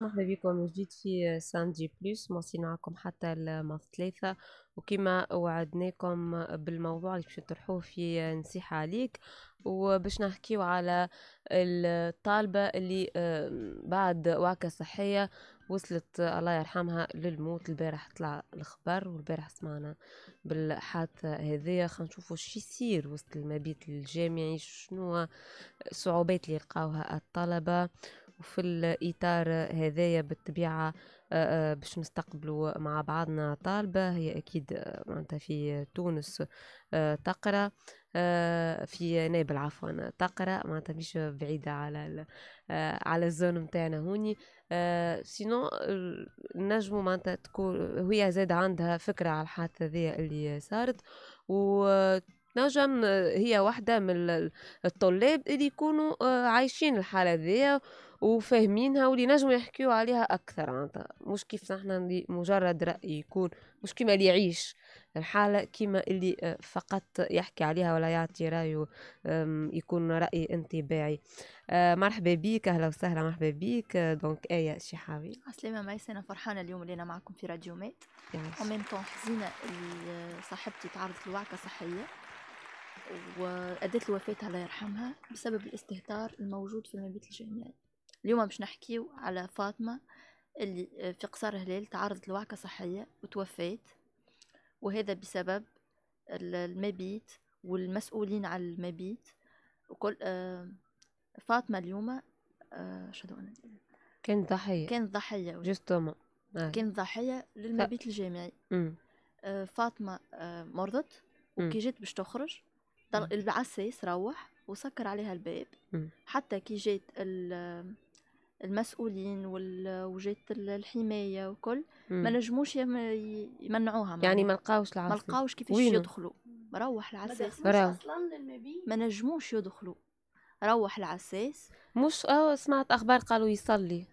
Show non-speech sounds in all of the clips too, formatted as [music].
مرحبا بكم من جديد في آه، ساندي بلس مواصلين معكم حتى الماف ثلاثة وكما وعدناكم بالموضوع اللي باش نطرحوه في نصيحة عليك وباش نحكيو على الطالبة اللي بعد وعكة صحية وصلت الله يرحمها للموت البارح طلع الخبر والبارح سمعنا بالحادثة هذية خلينا نشوفوا شو يصير وسط المبيت الجامعي شنو الصعوبات اللي لقاوها الطلبة وفي الإطار هذايا بالطبيعة باش نستقبلوا مع بعضنا طالبة هي أكيد معناتها في تونس تقرأ في نابل عفوا تقرأ معناتها مش بعيدة على على الزون نتاعنا هوني سينو نجمو معناتها تكون هي زاد عندها فكرة على الحادثة ذي اللي صارت و نجم هي واحدة من الطلاب اللي يكونوا عايشين الحالة ذي وفاهمينها واللي نجموا يحكيو عليها اكثر معناتها مش كيف نحن مجرد راي يكون مش كيما اللي يعيش الحالة كيما اللي آه، فقط يحكي عليها ولا يعطي رأيه يكون رأي انطباعي آه، مرحبا بيك أهلا وسهلا مرحبا بيك آه، دونك آية شحاوي السلامة ميس أنا فرحانة اليوم اللي أنا معكم في راديو مات ومن طون حزينة اللي صاحبتي تعرضت لوعكة صحية وأدت لوفاتها الله يرحمها بسبب الاستهتار الموجود في المبيت الجامعي اليوم باش نحكيو على فاطمة اللي آه، في قصر هلال تعرضت لوعكة صحية وتوفات وهذا بسبب المبيت والمسؤولين على المبيت وكل آه، فاطمة اليوم آه، شنو كانت ضحية كانت ضحية جستوما كانت ضحية للمبيت الجامعي فاطمة مرضت وكي جات باش تخرج العساس روح وسكر عليها الباب حتى كي جات المسؤولين وجهه الحمايه وكل ما نجموش يمنعوها يعني ما لقاوش العصر ما لقاوش كيفاش يدخلوا روح العساس ما نجموش يدخلوا روح العساس مش اه سمعت اخبار قالوا يصلي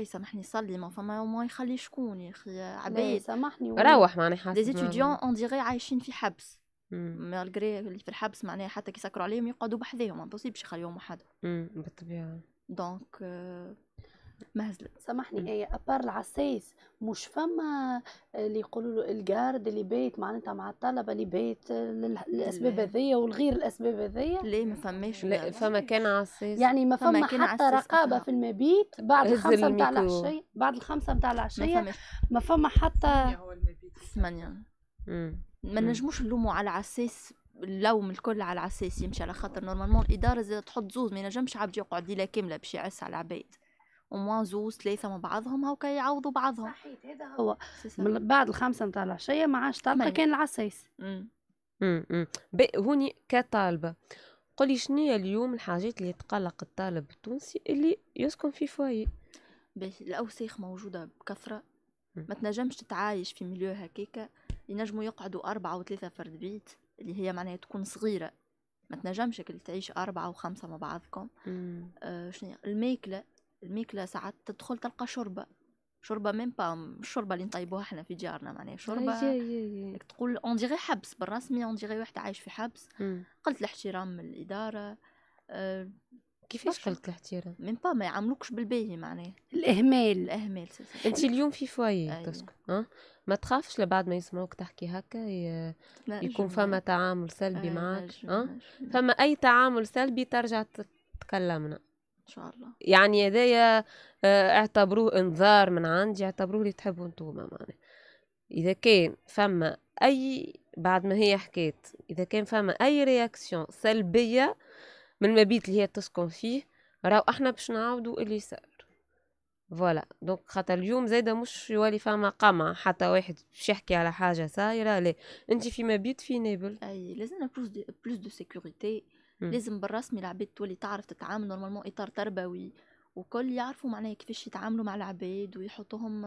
اي سامحني صلي ما فما ما يخلي شكون يا اخي عباد سامحني روح معناها حاسس لي ستوديون اون ديغي عايشين في حبس مالغري اللي في الحبس معناها حتى كي عليهم يقعدوا بحذاهم ما باش يخليهم امم بالطبيعه دونك euh, مهزلة سامحني اي ابار العساس مش فما آه، اللي يقولوا له الجارد اللي بايت معناتها مع الطلبه اللي بايت الاسباب هذيا والغير الاسباب هذيا لا ما فماش لا فما كان عساس يعني ما فما, فما حتى رقابه في المبيت بعد الخمسه نتاع العشيه بعد الخمسه نتاع العشيه ما, فما حتى ثمانية ما نجموش نلوموا على العساس اللوم الكل على العساس يمشي على خاطر نورمالمون الاداره زاد تحط زوز ما ينجمش عبد يقعد ليله كامله باش يعس على العباد وموان زوز ثلاثه مع بعضهم هاكا يعوضوا بعضهم صحيح هذا هو من بعد الخمسه نتاع العشيه ما عادش تلقى كان العساس هوني كطالبه قولي شنو اليوم الحاجات اللي تقلق الطالب التونسي اللي يسكن في فوي باش الاوساخ موجوده بكثره ما تنجمش تتعايش في مليو هكاكا ينجموا يقعدوا أربعة وثلاثة فرد بيت اللي هي معناها تكون صغيرة ما تنجمش اللي تعيش أربعة وخمسة مع بعضكم آه يعني؟ الماكلة الماكلة ساعات تدخل تلقى شوربة شوربة ميم با مش اللي نطيبوها احنا في ديارنا معناها شوربة آه، تقول اون ديغي حبس بالرسمي اون ديغي واحد عايش في حبس قلت الاحترام من الإدارة آه كيفاش قلت الاحترام ميم با ما يعاملوكش بالباهي معناها الاهمال الاهمال انت اليوم في فوايا أيوة. أه؟ ما تخافش لبعد ما يسمعوك تحكي هكا ي... يكون فما تعامل سلبي أيوة معك أه؟ فما اي تعامل سلبي ترجع تتكلمنا ان شاء الله يعني هذايا آه، اعتبروه انذار من عندي اعتبروه اللي تحبوا انتوما معناها اذا كان فما اي بعد ما هي حكيت اذا كان فما اي رياكسيون سلبيه من المبيت اللي هي تسكن فيه راو احنا باش نعاودوا اللي صار فوالا دونك خاطر اليوم زايدة مش يولي فما قمع حتى واحد باش يحكي على حاجة صايرة لا انت في مبيت في نابل اي لازمنا بلوس دو بلوس دو سيكوريتي لازم بالرسمي العباد تولي تعرف تتعامل نورمالمون اطار تربوي وكل يعرفوا معناها كيفاش يتعاملوا مع العباد ويحطوهم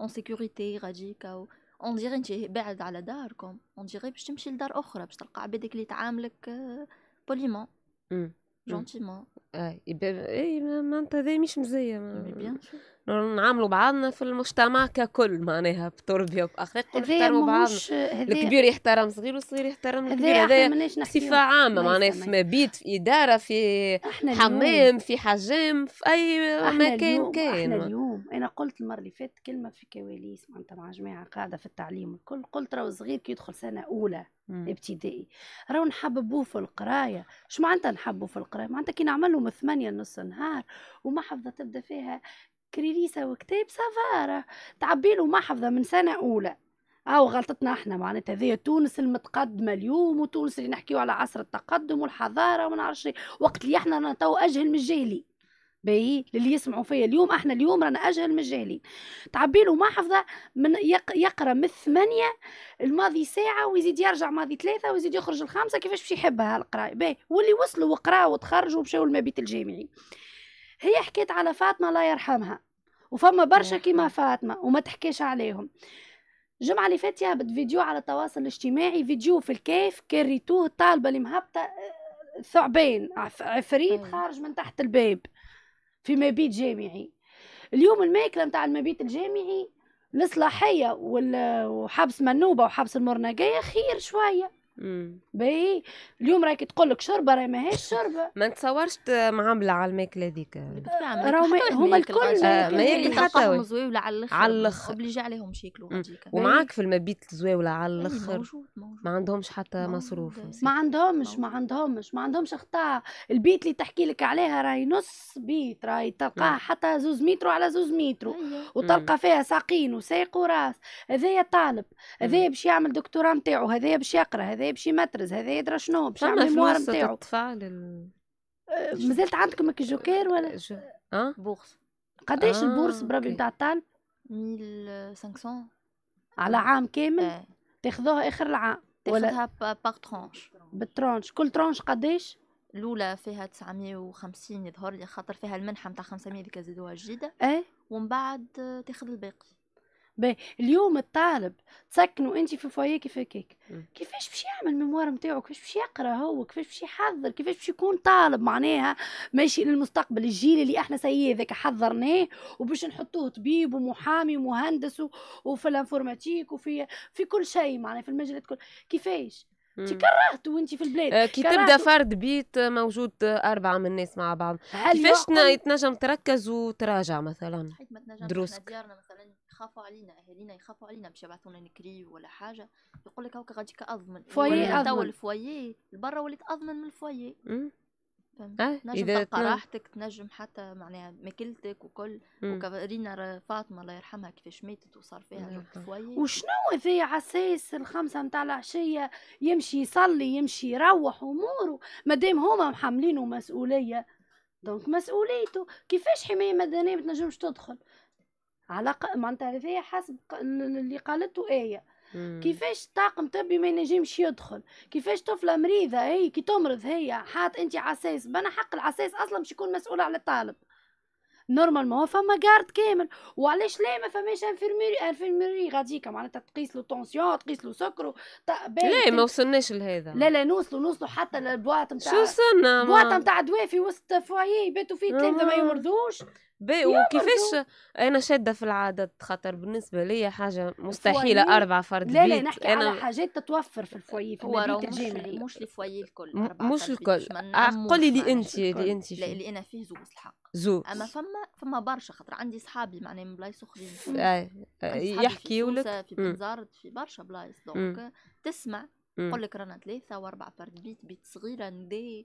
اون سيكوريتي غاديكا او اون ديغي انت بعد على داركم اون ديغي باش تمشي لدار اخرى باش تلقى عبادك اللي تعاملك بوليمون آه، Mmh. Mmh. Gentiment. Mmh. Ouais. Et ben, hey, maman, t'avais mis, je me disais. Euh, Mais bien sûr. نعاملوا بعضنا في المجتمع ككل معناها بتربيه وباخلاق ونحترموا بعضنا الكبير يحترم صغير والصغير يحترم الكبير هذا صفه عامه معناها في مبيت في اداره في حمام في حجام في اي مكان كان احنا اليوم انا قلت المره اللي فاتت كلمه في كواليس معناتها مع جماعه قاعده في التعليم الكل قلت راهو صغير كي يدخل سنه اولى ابتدائي راهو نحببوه في القرايه شو معناتها نحبوا في القرايه معناتها كي نعمل من ثمانية نص النهار ومحفظه تبدا فيها كريريسة وكتاب سافارة له محفظة من سنة أولى أو غلطتنا احنا معناتها هذه تونس المتقدمة اليوم وتونس اللي نحكيو على عصر التقدم والحضارة وما نعرفش وقت اللي احنا نتو أجهل من الجاهلين باهي للي يسمعوا فيا اليوم احنا اليوم رانا أجهل من تعبي له محفظة من يقرأ من الثمانية الماضي ساعة ويزيد يرجع ماضي ثلاثة ويزيد يخرج الخامسة كيفاش باش يحبها القراية باهي واللي وصلوا وقراوا وتخرجوا ومشاو للمبيت الجامعي هي حكيت على فاطمه الله يرحمها وفما برشا كيما فاطمه وما تحكيش عليهم الجمعة اللي فاتت جابت فيديو على التواصل الاجتماعي فيديو في الكيف كريتوه الطالبة اللي مهبطة آه، ثعبان عفريت خارج من تحت الباب في مبيت جامعي اليوم الماكلة متاع المبيت الجامعي الإصلاحية وحبس منوبة وحبس المرنقية خير شوية باهي اليوم راكي تقول لك شوربه راهي ماهيش شوربه [laughs] ما نتصورش معامله على الماكله هذيك راهو هما الكل آه، ما ياكل حتى على الاخر على الاخر عليهم ياكلوا ومعاك في المبيت الزويولة على الاخر ما عندهمش حتى مصروف آه، ما عندهمش ما عندهمش ما عندهمش اخطاء البيت اللي تحكي لك عليها راهي نص بيت راهي تلقاه نعم. حتى زوز مترو على زوز مترو أيوة. وتلقى نعم. فيها ساقين وساق وراس هذايا طالب هذايا باش يعمل دكتوراه نتاعو هذايا باش يقرا هذايا هذايا باش يمترز هذايا يدرى شنو باش يعمل الموار نتاعو التفاعل ال... أه، مازلت عندكم الجوكير ولا جو... أه؟ بورص قداش آه البورص بربي نتاع الطالب 1500 على عام كامل آه. تاخذوها اخر العام تاخذها باغ ترونش بالترونش كل ترونش قداش الاولى فيها 950 يظهر لي خاطر فيها المنحه نتاع 500 ذيك زادوها جديده ايه ومن بعد تاخذ الباقي باهي اليوم الطالب تسكنوا انت في فوايا كيف هكاك كيفاش باش يعمل ميموار نتاعو كيفاش باش يقرا هو كيفاش باش يحضر كيفاش باش يكون طالب معناها ماشي للمستقبل الجيل اللي احنا سي هذاك حضرناه وباش نحطوه طبيب ومحامي ومهندس وفي الانفورماتيك وفي في كل شيء معناها في المجالات كل كيفاش انت كرهت وانت في البلاد آه، كي تبدا فرد بيت موجود أربعة من الناس مع بعض كيفاش تنجم تركز وتراجع مثلا دروسك ديارنا يخافوا علينا اهالينا يخافوا علينا باش يبعثونا نكريو ولا حاجه يقول لك هاكا غاديك اضمن فويي تو الفوي البرا وليت اضمن من الفوي أه؟ تنجم تلقى راحتك تنجم حتى معناها ماكلتك وكل وكفرينا فاطمه الله يرحمها كيفاش ماتت وصار فيها فويي وشنو هذايا عساس الخمسه نتاع العشيه يمشي يصلي يمشي يروح اموره مادام هما محملينه مسؤوليه دونك مسؤوليته كيفاش حمايه مدنيه ما تنجمش تدخل على معناتها هذايا حسب اللي قالته ايه كيفاش طاقم طبي ما ينجمش يدخل كيفاش طفله مريضه هي كي تمرض هي حاط انت عساس بنا حق العساس اصلا باش يكون مسؤول على الطالب نورمال ما فما جارد كامل وعلاش لا ما فماش انفيرميري انفيرميري غاديكا معناتها تقيس له طونسيون تقيس له سكر لا ما وصلناش لهذا لا لا نوصلوا نوصلوا حتى للبواط نتاع شو وصلنا بواط نتاع دواء في وسط فوايي باتوا فيه ثلاثه ما يمرضوش بي وكيفاش انا شاده في العدد خاطر بالنسبه لي حاجه مستحيله اربع فرد لا لا نحكي أنا... على حاجات تتوفر في الفوايي في البيت الجامعي مش الفوايي الكل مش الكل أه، قولي لي انت اللي انت فيه اللي انا فيه زوز الحق زوز اما فما فما برشا خاطر عندي صحابي معناها من بلايص اخرين آه، يحكي لك في بنزارت في برشا بلايص دونك تسمع يقول لك رانا ثلاثه واربع فرد بيت بيت صغيره ندي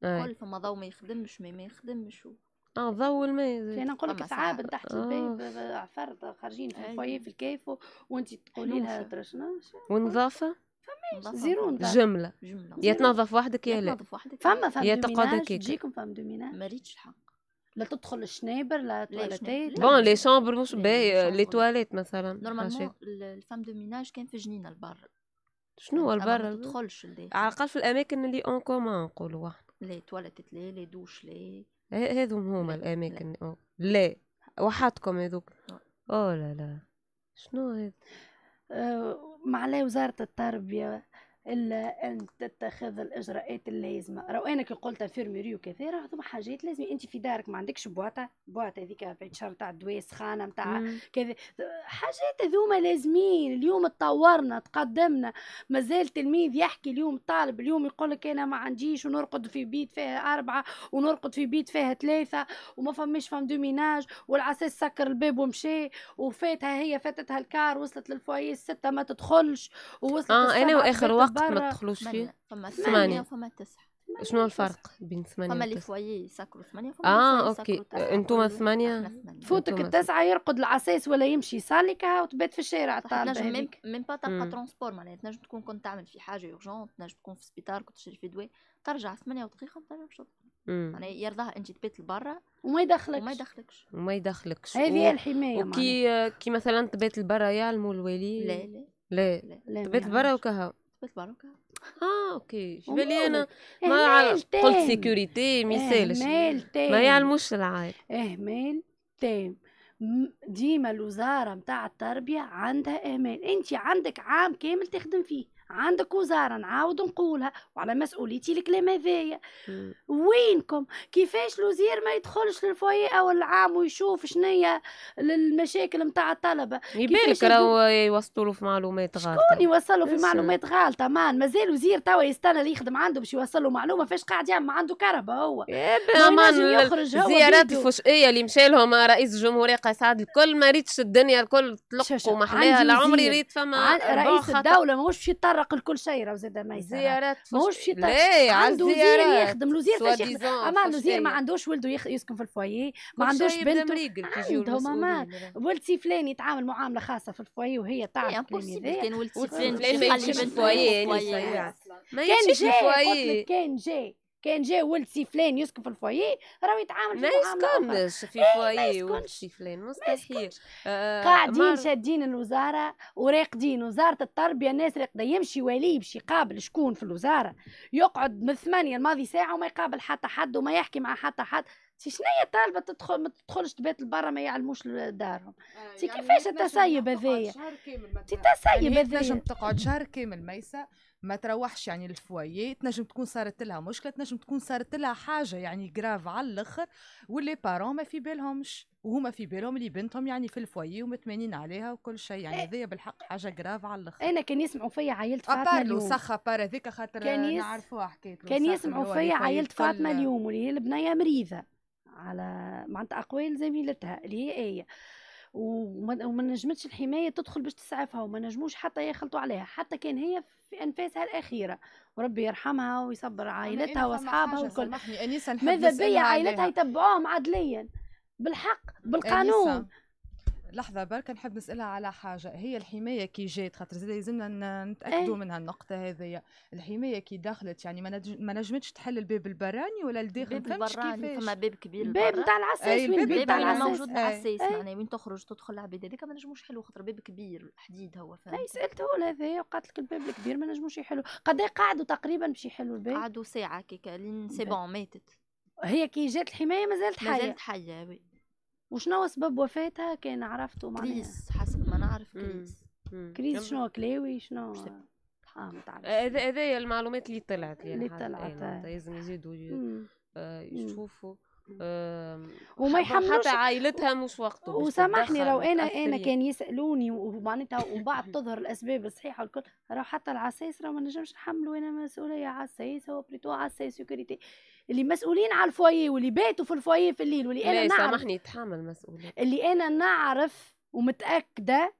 كل آه. فما ضو ما يخدمش ما يخدمش اه ضو الماء فانا نقول لك تعابد تحت الباب عفرد خارجين في الفويي أيوة. في الكيف وانت تقولي لها شنو ونظافه زيرو جملة جملة يا تنظف وحدك يا لا تنظف وحدك فما فم يا تقعد هكاك تجيكم فما دومينا ما ريتش الحق لا تدخل الشنابر لا تواليتات بون لي شامبر مش باهي لي تواليت مثلا نورمالمون الفام دو ميناج كان في جنينه البر شنو هو البر ما تدخلش على الاقل في الاماكن اللي اون كومون نقولوا لي تواليتات لي لي دوش لي هذوم هما الاماكن لا, وحدكم هذوك آه. او لا لا شنو هذا آه، مع وزارة التربية الا ان تتخذ الاجراءات اللازمه راهو انا كي قلت انفيرميري راه ثم حاجات لازم انت في دارك ما عندكش بواطه بواطه هذيك بيت شهر تاع الدواء سخانه نتاع كذا حاجات هذوما لازمين اليوم تطورنا تقدمنا مازال تلميذ يحكي اليوم طالب اليوم يقول لك انا ما عنديش ونرقد في بيت فيها اربعه ونرقد في بيت فيها ثلاثه وما فماش فام دو ميناج والعساس سكر الباب ومشى وفاتها هي فاتتها الكار وصلت للفوايس سته ما تدخلش ووصلت اه انا واخر وقت الوقت ما تدخلوش فيه فما ثمانية فما تسعة شنو الفرق بين ثمانية فما اللي فوايي يسكروا ثمانية فما اه اوكي انتم ثمانية فوتك التسعة يرقد العساس ولا يمشي يصلي كها وتبات في الشارع تنجم ميم با تلقى ترونسبور معناها تنجم تكون كنت تعمل في حاجة اورجون تنجم تكون في سبيطار كنت تشري في دواء ترجع ثمانية ودقيقة تنجم تشرب معناها يرضاها انت تبات لبرا وما يدخلكش وما يدخلكش وما يدخلكش هذه هي الحماية وكي كي مثلا تبات لبرا يعلموا الوالي لا لا لا, لا. تبات لبرا وكهو بركه اه اوكي شبالي انا ما عرفت قلت سيكوريتي ما يسالش ما يعلموش العائل اهمال تام ديما الوزاره نتاع التربيه عندها اهمال انت عندك عام كامل تخدم فيه عندك وزاره نعاود نقولها وعلى مسؤوليتي الكلام هذايا وينكم كيفاش الوزير ما يدخلش للفوي او العام ويشوف شنيا المشاكل نتاع الطلبه يبارك راهو يوصلوا له في معلومات غالطه شكون يوصلوا في معلومات غالطه مان مازال وزير توا يستنى اللي يخدم عنده باش يوصل له معلومه فاش قاعد يعمل ما عنده كهرباء هو إيه، مان يخرج هو زيارات الفشقيه اللي مشى لهم رئيس الجمهوريه قيس سعد الكل ما ريتش الدنيا الكل تلقوا محلاها لعمري ريت فما رئيس الدوله ماهوش باش يضطر يغرق الكل شيء راه زاد ما يصير زيارات ماهوش في طاقه عنده وزير يخدم له فاش اما الوزير ما عندوش ولده يخ... يسكن في الفوايي ما عندوش بنته عنده ماما ولدي فلان يتعامل معامله خاصه في الفوايي وهي تعرف إيه، كان ولدي فلان ما يمشيش الفوايي كان جاي كان جاي كان جا ولد سي فلان يسكن في الفوايي راه يتعامل ما يسكنش في إيه، الفوايي ولد سي فلان مستحيل آه،, آه قاعدين شادين الوزاره وراقدين وزاره التربيه الناس راقده يمشي ولي يمشي يقابل شكون في الوزاره يقعد من ثمانية الماضي ساعه وما يقابل حتى حد وما يحكي مع حتى حد شنو هي طالبه تدخل ما تدخلش تبات لبرا ما يعلموش دارهم آه يعني كيفاش التسيب هذايا تسيب هذايا تنجم تقعد شهر كامل ميسه ما تروحش يعني الفوايي تنجم تكون صارت لها مشكله تنجم تكون صارت لها حاجه يعني جراف على الاخر واللي بارون ما في بالهمش وهما في بالهم اللي بنتهم يعني في الفوايي ومتمانين عليها وكل شيء يعني إيه. هذايا بالحق حاجه جراف على الاخر انا كان يسمعوا فيا عائله فاطمه اليوم وسخة بار هذيك خاطر يس... نعرفوها حكيت كان يسمعوا فيا عائله فاطمه اليوم واللي هي البنيه مريضه على معناتها اقوال زميلتها اللي هي ايه وما نجمتش الحمايه تدخل باش تسعفها وما نجموش حتى يخلطوا عليها حتى كان هي في انفاسها الاخيره وربي يرحمها ويصبر عائلتها واصحابها وكل ماذا بيا عائلتها يتبعوهم عدليا بالحق بالقانون لحظة برك نحب نسألها على حاجة هي الحماية كي جات خاطر زاد لازمنا نتأكدوا إيه. من هالنقطة هذه الحماية كي دخلت يعني ما نجمتش تحل الباب البراني ولا الداخل الباب البراني فما باب كبير الباب نتاع العساس وين الباب تاع موجود العساس إيه. إيه. معناها وين تخرج تدخل العباد هذيك ما نجموش يحلوا خاطر باب كبير حديد هو فهمت اي سالته هذايا وقالت لك الباب الكبير ما نجموش يحلوا قد قعدوا تقريبا باش يحلوا الباب قعدوا ساعة كيكا لين سي بون ماتت هي كي جات الحماية مازالت حية مازالت حية وشنو سبب وفاتها كان عرفته معناها كريس حسب ما نعرف كريس كريس شنو كلاوي شنو آه، آه، هذا هذايا المعلومات اللي طلعت يعني اللي طلعت آه. لازم يزيدوا يشوفوا وما يحملوش حتى عائلتها مش وقته وسامحني لو انا انا كان يسالوني ومعناتها وبعد تظهر الاسباب الصحيحه الكل راه حتى العساس راه ما نجمش نحملوا انا مسؤوليه عساس هو بريتو عساس سيكوريتي اللي مسؤولين على الفوية واللي باتوا في الفوية في الليل واللي انا نعرف سامحني تحمل مسؤوليه اللي انا نعرف ومتاكده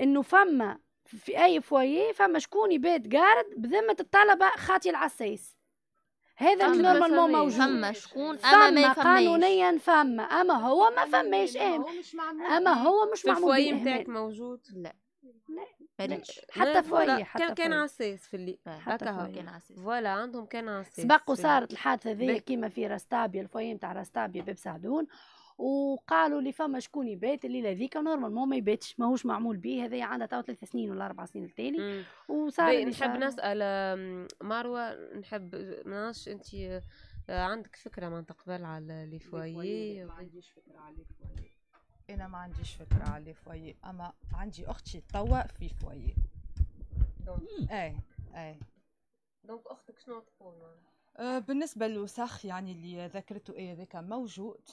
انه فما في اي فوية فما شكون يبات جارد بذمه الطلبه خاتي العساس هذا نورمالمون موجود فما شكون اما ما قانونيا فما اما هو ما فماش اما هو إيه، مش معمول اما هو مش معمول نتاعك موجود لا بلاش حتى فوايا حتى كان كان عساس في اللي آه، هكا يعني. كان عساس فوالا عندهم كان عساس سبق وصارت الحادثه ذي كيما في راستابيا الفوايا نتاع راستابيا باب سعدون وقالوا لي فما شكون يبات الليله هذيك نورمالمون ما يباتش ماهوش معمول به هذايا عندها تو ثلاث سنين ولا اربع سنين التالي وصار نحب نسال مروه نحب ما نعرفش انت آه، عندك فكره من قبل على لي فوايي ما عنديش فكره على لي فوايي انا ما عنديش فكره على لي اما عندي اختي توا في فوي اي اي دونك اختك شنو تقول أه، بالنسبه للوسخ يعني اللي ذكرته ايه هذاك موجود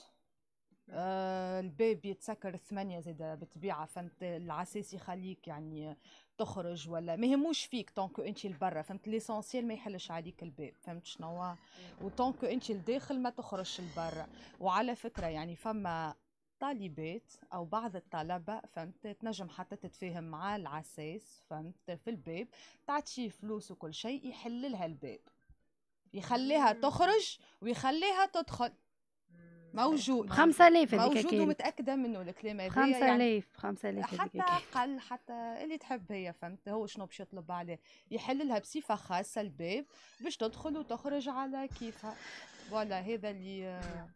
أه، البيبي الباب يتسكر الثمانية زيادة بالطبيعة فهمت العساس يخليك يعني تخرج ولا ما يهموش فيك طونكو انت لبرا فهمت ليسونسيال ما يحلش عليك الباب فهمت شنو وطونكو انت لداخل ما تخرجش لبرا وعلى فكرة يعني فما الطالبات او بعض الطلبه فهمت تنجم حتى تتفاهم مع العساس فهمت في الباب تعطيه فلوس وكل شيء يحل لها الباب يخليها تخرج ويخليها تدخل موجود 5000 موجود ومتاكده منه الكلام هذا 5000 يعني 5000 حتى اقل حتى اللي تحب هي فهمت هو شنو باش يطلب عليه يحل لها بصفه خاصه الباب باش تدخل وتخرج على كيفها ولا هذا اللي آه،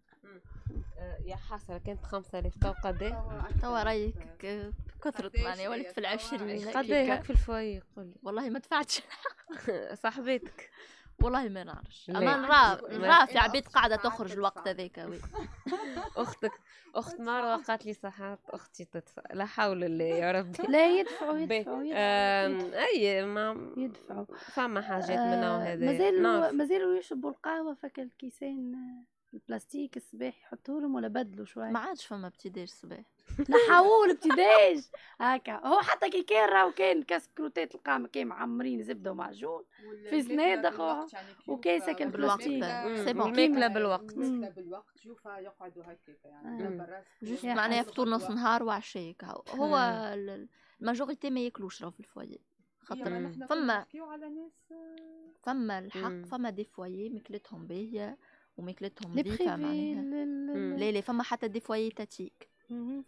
أه، يا حسرة كانت خمسة آلاف تو قداه توا رايك آه، كثرت معناها ولات في العشرين قداه في الفوايق والله ما دفعتش [laughs] صاحبتك والله ما نعرفش اما نرى نرى في عباد قاعده تخرج الوقت هذاك [laughs] اختك اخت مروه قالت لي صحات اختي تدفع لا حول الله يا ربي لا يدفعوا [laughs] يدفعوا اي ما يدفعوا فما حاجات من النوع آه، هذا مازالوا مازالوا يشربوا القهوه فك الكيسين البلاستيك الصباح لهم ولا بدلوا شوي ما عادش فما ابتداج صباح نحاوه [laughs] الابتداج هكا هو حتى كي كان راهو كان كاس كروتات القامة كان معمرين زبده ومعجون في زنادق وكاسه كان بالوقت يعني سي بون ماكله بالوقت ماكله بالوقت شوفها يقعدوا هكاك يعني جوست معناها فطور نص نهار وعشاء هو الماجوريتي ما ياكلوش راهو في الفوايا خاطر فما فما الحق فما دي فوايي ماكلتهم باهيه وماكلتهم نظيفه معناها لا لا فما حتى دي فوايي تاتيك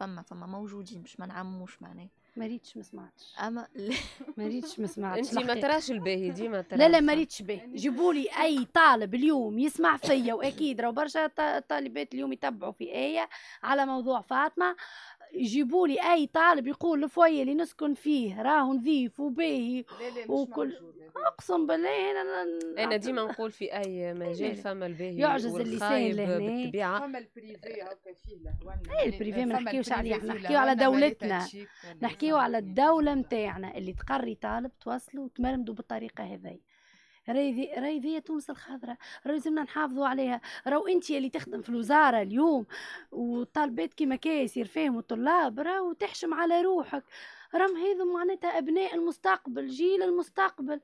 فما فما موجودين باش ما نعموش معناها ما ريتش ما سمعتش اما [laughs] ما ريتش ما سمعتش انت ما تراش الباهي ديما ترى لا لا ما ريتش باهي جيبوا لي اي طالب اليوم يسمع فيا واكيد راه برشا طالبات اليوم يتبعوا في ايه على موضوع فاطمه يجيبوا لي اي طالب يقول الفوي اللي نسكن فيه راه نظيف وباهي وكل اقسم بالله انا انا ديما نقول في اي [laughs] مجال فما الباهي يعجز اللي ساهل بالطبيعه فما البريفي هكا فيه إيه، البريفي ما نحكيوش عليه نحكيو على دولتنا نحكيو على الدوله نتاعنا اللي تقري طالب توصلوا وتمرمدوا بالطريقه هذي راهي راهي ذي تونس الخضراء راهي لازمنا نحافظوا عليها راهو انت اللي تخدم في الوزاره اليوم والطالبات كيما كي يصير فيهم الطلاب راهو تحشم على روحك رم هذو معناتها ابناء المستقبل جيل المستقبل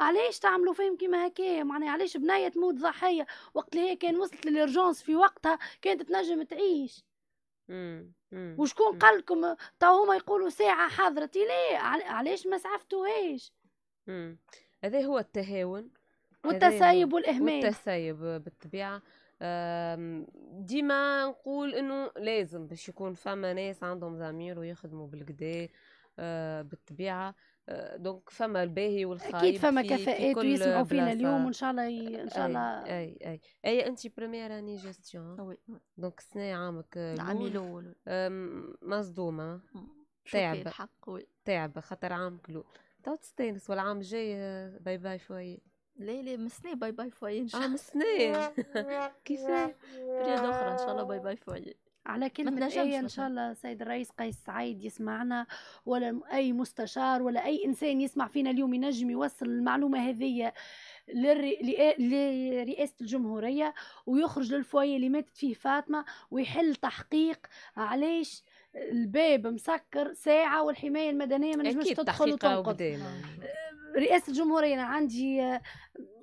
علاش تعملوا فيهم كيما هكا معناها علاش بنيه تموت ضحيه وقت اللي هي كان وصلت للارجونس في وقتها كانت تنجم تعيش وشكون قال لكم تو هما يقولوا ساعه حضرتي لا علاش ما سعفتوهاش هذا هو التهاون والتسايب والاهمال والتسايب بالطبيعه ديما نقول انه لازم باش يكون فما ناس عندهم ضمير ويخدموا بالكدا آه، بالطبيعه آه، دونك فما الباهي والخايب اكيد فما كفاءات ويسمعوا فينا اليوم وان شاء الله ي... ان شاء الله اي اي اي, أي انت بريمير اني جيستيون دونك سنة عامك العام الاول مصدومه تعب الحق تعب خاطر عامك الاول تو تستانس والعام الجاي باي باي فوي لا لا مسني باي باي فوي ان شاء آه، الله اه مسني [laughs] كيف بريود اخرى ان شاء الله باي باي فوي على كلمة أي إن شاء الله سيد الرئيس قيس سعيد يسمعنا ولا أي مستشار ولا أي إنسان يسمع فينا اليوم ينجم يوصل المعلومة هذه لرئاسة الجمهورية ويخرج للفوية اللي ماتت فيه فاطمة ويحل تحقيق علاش الباب مسكر ساعه والحمايه المدنيه ما نجمش تدخل وتنقض آه. آه، رئاسه الجمهوريه انا عندي آه،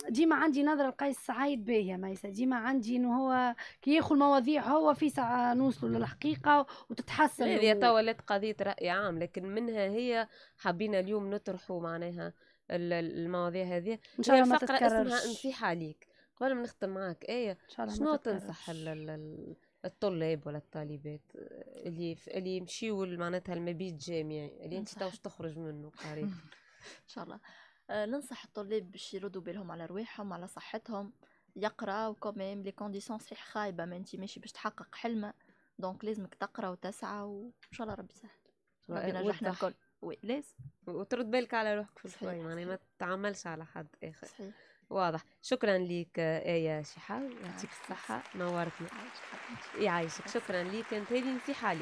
ديما عندي نظره لقيس سعيد باهيه ميسا ديما عندي انه هو كي ياخذ مواضيع هو في ساعه نوصلوا للحقيقه وتتحسن هذه توا ولات قضيه راي عام لكن منها هي حبينا اليوم نطرحوا معناها المواضيع هذه ان شاء الله ما تتكررش اسمها نصيحه عليك قبل ما نختم معاك ايه شنو تنصح الطلاب ولا الطالبات آه، اللي اللي يمشيو معناتها المبيت الجامعي اللي انت توش تخرج منه قريب [laughs] ان شاء الله أه ننصح الطلاب باش يردوا بالهم على رواحهم على صحتهم يقرا كوميم لي كونديسيون صحيح خايبه ما انت ماشي باش تحقق حلمه دونك لازمك تقرا وتسعى وان شاء الله ربي يسهل ربي نجحنا الكل وي لازم وترد بالك على روحك في الشوي يعني ما تتعاملش على حد اخر صحيح واضح شكرا لك آية آه، شحاو يعطيك الصحة نورتنا يعيشك شكرا لك انت هذه نصيحة